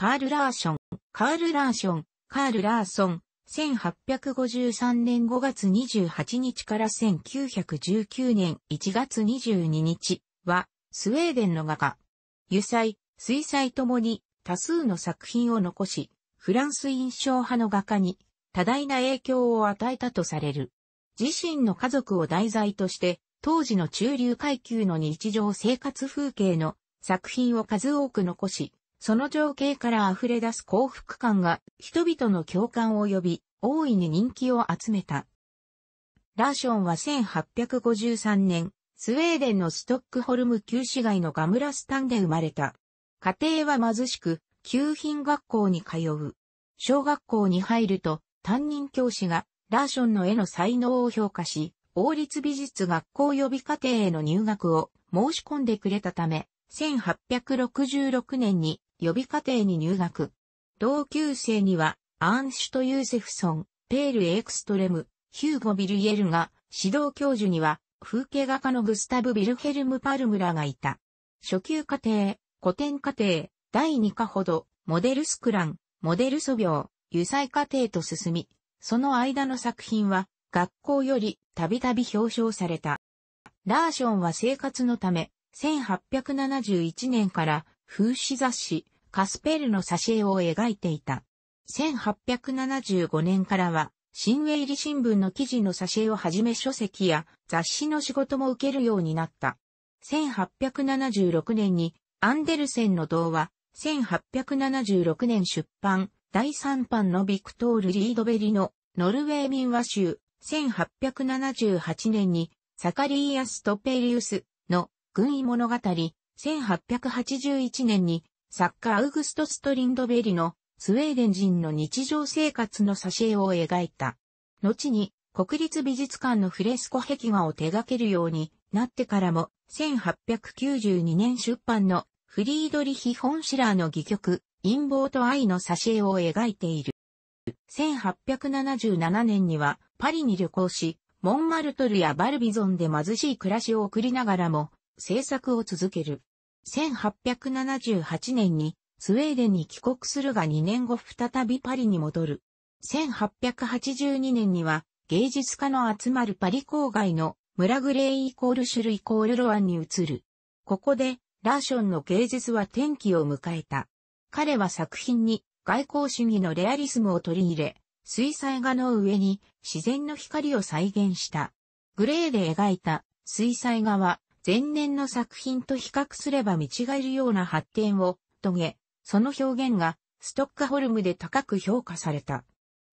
カール・ラーション、カール・ラーション、カール・ラーソン、1853年5月28日から1919年1月22日は、スウェーデンの画家。油彩、水彩ともに多数の作品を残し、フランス印象派の画家に多大な影響を与えたとされる。自身の家族を題材として、当時の中流階級の日常生活風景の作品を数多く残し、その情景から溢れ出す幸福感が人々の共感を呼び、大いに人気を集めた。ラーションは1853年、スウェーデンのストックホルム旧市街のガムラスタンで生まれた。家庭は貧しく、旧品学校に通う。小学校に入ると、担任教師がラーションの絵の才能を評価し、王立美術学校予備課程への入学を申し込んでくれたため、1866年に予備課程に入学。同級生には、アーンシュト・ユーセフソン、ペール・エクストレム、ヒューゴ・ビルイエルが、指導教授には、風景画家のグスタブ・ビルヘルム・パルムラがいた。初級課程、古典課程、第2課ほど、モデルスクラン、モデル素描、油彩課程と進み、その間の作品は、学校よりたびたび表彰された。ラーションは生活のため、1871年から風刺雑誌、カスペルの挿絵を描いていた。1875年からは、新ウェイリ新聞の記事の挿絵をはじめ書籍や雑誌の仕事も受けるようになった。1876年にアンデルセンの童話、1876年出版、第3版のビクトール・リードベリのノルウェー民話集、1878年にサカリーアス・トペリウスの軍医物語、1881年に作家アウグスト・ストリンドベリのスウェーデン人の日常生活の挿絵を描いた。後に国立美術館のフレスコ壁画を手掛けるようになってからも1892年出版のフリードリヒ・フォンシラーの戯曲陰謀と愛の挿絵を描いている。1877年にはパリに旅行し、モンマルトルやバルビゾンで貧しい暮らしを送りながらも制作を続ける。1878年にスウェーデンに帰国するが2年後再びパリに戻る。1882年には芸術家の集まるパリ郊外のムラグレイイコールシュルイコールロアンに移る。ここでラーションの芸術は転機を迎えた。彼は作品に外交主義のレアリスムを取り入れ、水彩画の上に自然の光を再現した。グレーで描いた水彩画は前年の作品と比較すれば見違えるような発展を遂げ、その表現がストックホルムで高く評価された。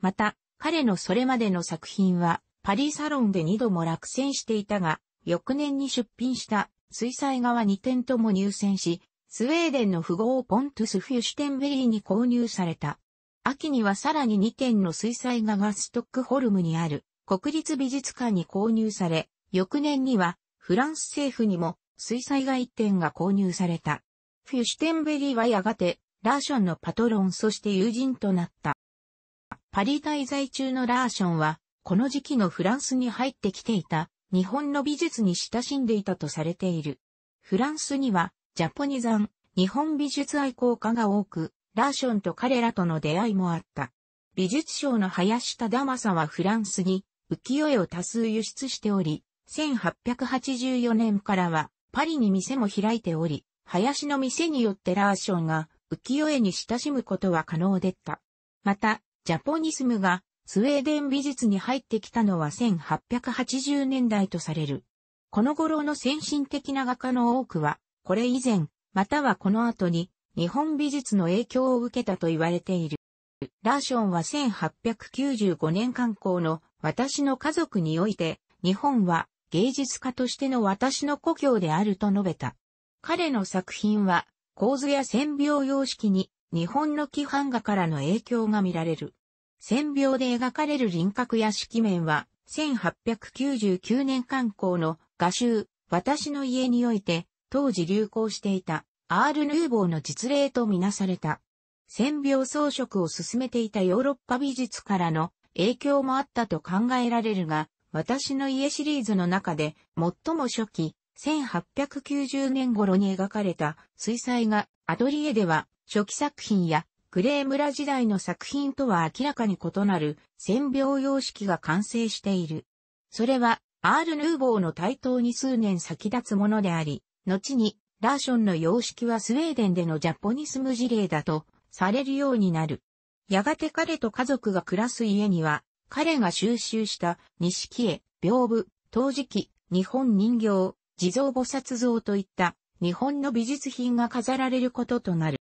また、彼のそれまでの作品はパリサロンで2度も落選していたが、翌年に出品した水彩画は2点とも入選し、スウェーデンの富豪ポントゥス・フュシュテンベリーに購入された。秋にはさらに2点の水彩画がストックホルムにある国立美術館に購入され、翌年にはフランス政府にも水彩画一点が購入された。フュシュテンベリーはやがて、ラーションのパトロンそして友人となった。パリ滞在中のラーションは、この時期のフランスに入ってきていた、日本の美術に親しんでいたとされている。フランスには、ジャポニザン、日本美術愛好家が多く、ラーションと彼らとの出会いもあった。美術賞の林田サはフランスに浮世絵を多数輸出しており、1884年からはパリに店も開いており、林の店によってラーションが浮世絵に親しむことは可能でった。また、ジャポニスムがスウェーデン美術に入ってきたのは1880年代とされる。この頃の先進的な画家の多くは、これ以前、またはこの後に、日本美術の影響を受けたと言われている。ラーションは1895年観光の私の家族において、日本は芸術家としての私の故郷であると述べた。彼の作品は構図や線描様式に日本の規範画からの影響が見られる。線描で描かれる輪郭や色面は1899年刊行の画集私の家において当時流行していたアール・ヌーボーの実例とみなされた。線描装飾を進めていたヨーロッパ美術からの影響もあったと考えられるが、私の家シリーズの中で最も初期、1890年頃に描かれた水彩画、アトリエでは初期作品やグレー村時代の作品とは明らかに異なる線描様式が完成している。それはアール・ヌーボーの台頭に数年先立つものであり、後にラーションの様式はスウェーデンでのジャポニスム事例だとされるようになる。やがて彼と家族が暮らす家には彼が収集した錦絵、屏風、陶磁器、日本人形、地蔵菩薩像といった日本の美術品が飾られることとなる。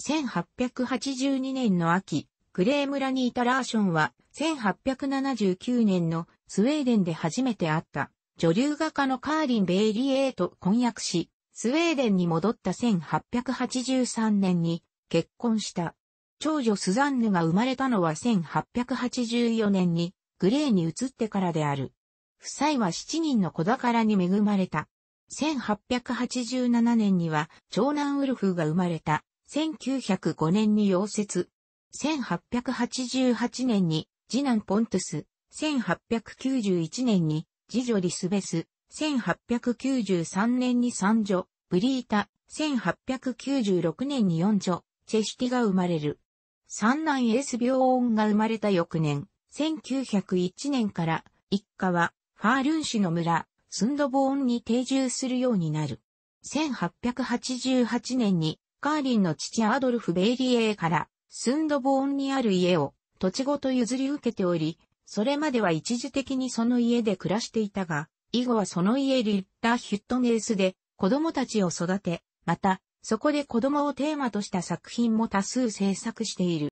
1882年の秋、グレー村にいたラーションは1879年のスウェーデンで初めて会った女流画家のカーリン・ベイリエーと婚約し、スウェーデンに戻った1883年に結婚した。長女スザンヌが生まれたのは1884年にグレーに移ってからである。夫妻は7人の子宝に恵まれた。1887年には長男ウルフが生まれた。1905年に溶接。1888年に次男ポントス。1891年に次女リスベス。1893年に三女ブリータ。1896年に四女チェシティが生まれる。三男エース病音が生まれた翌年、1901年から一家はファールン市の村、スンドボーンに定住するようになる。1888年にカーリンの父アドルフ・ベイリエーからスンドボーンにある家を土地ごと譲り受けており、それまでは一時的にその家で暮らしていたが、以後はその家リッター・ヒュットネースで子供たちを育て、またそこで子供をテーマとした作品も多数制作している。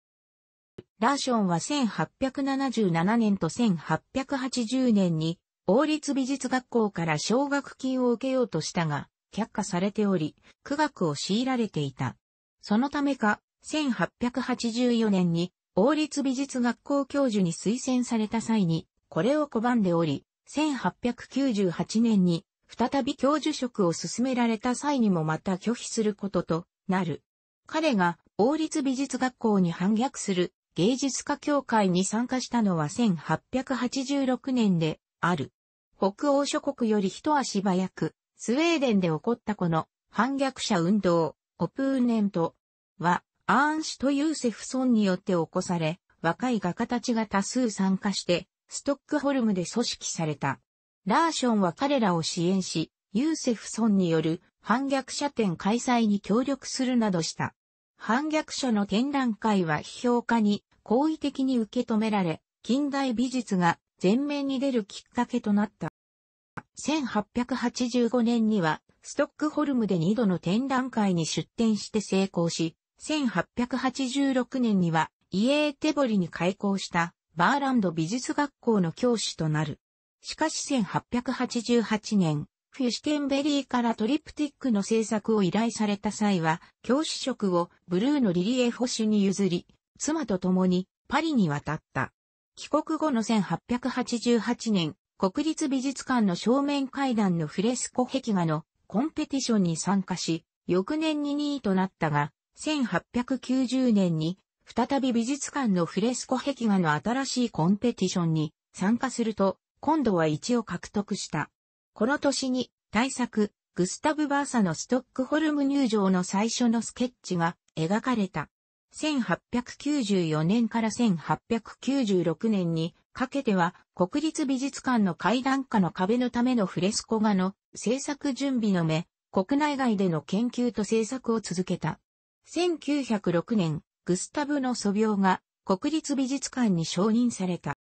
ラーションは1877年と1880年に王立美術学校から奨学金を受けようとしたが、却下されており、苦学を強いられていた。そのためか、1884年に王立美術学校教授に推薦された際に、これを拒んでおり、1898年に再び教授職を勧められた際にもまた拒否することとなる。彼が王立美術学校に反逆する芸術家協会に参加したのは1886年である。北欧諸国より一足早く、スウェーデンで起こったこの反逆者運動、オプーネントは、アーンシュとユーセフソンによって起こされ、若い画家たちが多数参加して、ストックホルムで組織された。ラーションは彼らを支援し、ユーセフソンによる反逆者展開催に協力するなどした。反逆者の展覧会は批評家に好意的に受け止められ、近代美術が前面に出るきっかけとなった。1885年には、ストックホルムで2度の展覧会に出展して成功し、1886年には、イエーテボリに開校したバーランド美術学校の教師となる。しかし1888年、フュシュテンベリーからトリプティックの制作を依頼された際は、教師職をブルーのリリエ・フォシュに譲り、妻と共にパリに渡った。帰国後の1888年、国立美術館の正面階段のフレスコ壁画のコンペティションに参加し、翌年に2位となったが、1890年に再び美術館のフレスコ壁画の新しいコンペティションに参加すると、今度は1を獲得した。この年に、大作、グスタブ・バーサのストックホルム入場の最初のスケッチが描かれた。1894年から1896年にかけては国立美術館の階段下の壁のためのフレスコ画の制作準備の目、国内外での研究と制作を続けた。1906年、グスタブの素描が国立美術館に承認された。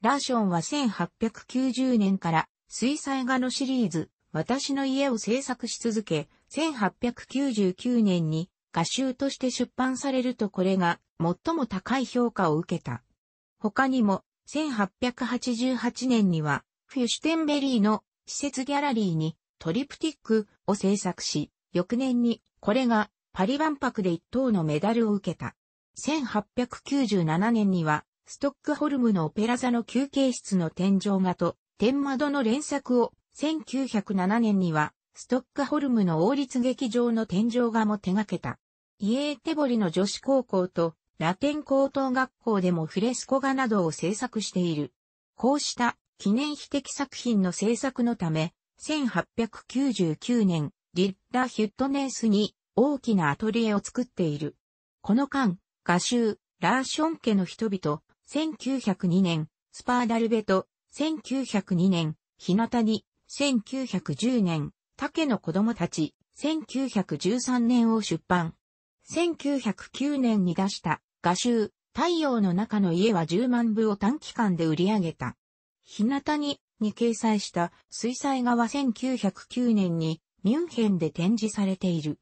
ラーションは1890年から水彩画のシリーズ、私の家を制作し続け、1899年に画集として出版されるとこれが最も高い評価を受けた。他にも、1888年には、フュシュテンベリーの施設ギャラリーにトリプティックを制作し、翌年にこれがパリ万博で一等のメダルを受けた。1897年にはストックホルムのオペラ座の休憩室の天井画と天窓の連作を1907年にはストックホルムの王立劇場の天井画も手掛けた。イエーテボリの女子高校とラテン高等学校でもフレスコ画などを制作している。こうした記念碑的作品の制作のため、1899年、リッダ・ヒュットネースに大きなアトリエを作っている。この間、画集、ラーション家の人々、1902年、スパーダルベト、1902年、日向に、1910年、竹の子供たち、1913年を出版。1909年に出した、画集、太陽の中の家は10万部を短期間で売り上げた。日向に、に掲載した、水彩画は1909年に、ミュンヘンで展示されている。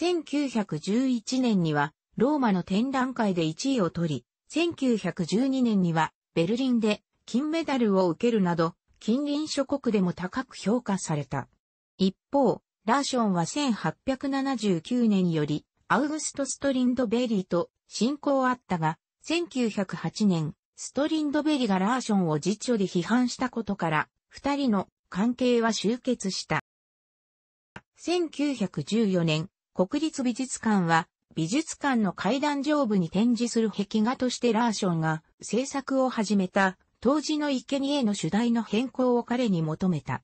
1911年には、ローマの展覧会で1位を取り、1912年にはベルリンで金メダルを受けるなど、近隣諸国でも高く評価された。一方、ラーションは1879年より、アウグスト・ストリンドベリーと親交あったが、1908年、ストリンドベリがラーションを実著で批判したことから、二人の関係は終結した。1914年、国立美術館は美術館の階段上部に展示する壁画としてラーションが制作を始めた当時の生贄の主題の変更を彼に求めた。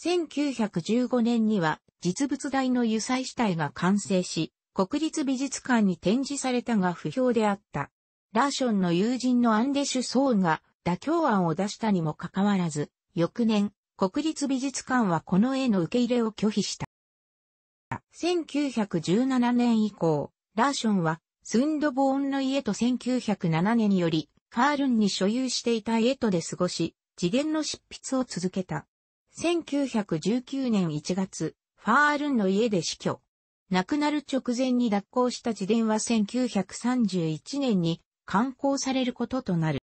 1915年には実物大の油彩主体が完成し、国立美術館に展示されたが不評であった。ラーションの友人のアンデシュ・ソーンが妥協案を出したにもかかわらず、翌年、国立美術館はこの絵の受け入れを拒否した。1917年以降、ラーションは、スンドボーンの家と1907年により、カールンに所有していた家とで過ごし、自伝の執筆を続けた。1919年1月、ファールンの家で死去。亡くなる直前に脱行した自伝は1931年に刊行されることとなる。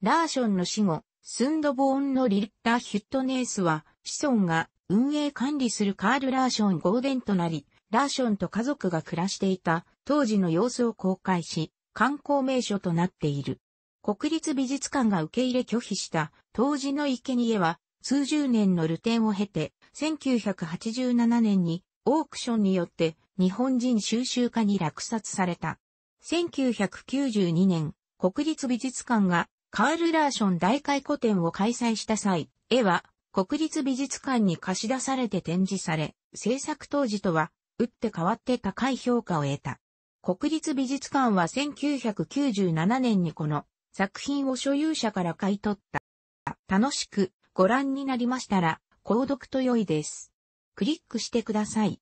ラーションの死後、スンドボーンのリッター・ヒュットネースは、子孫が運営管理するカール・ラーション・ゴーデンとなり、ラーションと家族が暮らしていた当時の様子を公開し、観光名所となっている。国立美術館が受け入れ拒否した当時の生贄は数十年の流転を経て1987年にオークションによって日本人収集家に落札された。1992年、国立美術館がカール・ラーション大開。古展を開催した際、絵は国立美術館に貸し出されて展示され、制作当時とは打って変わって高い評価を得た。国立美術館は1997年にこの作品を所有者から買い取った。楽しくご覧になりましたら、購読と良いです。クリックしてください。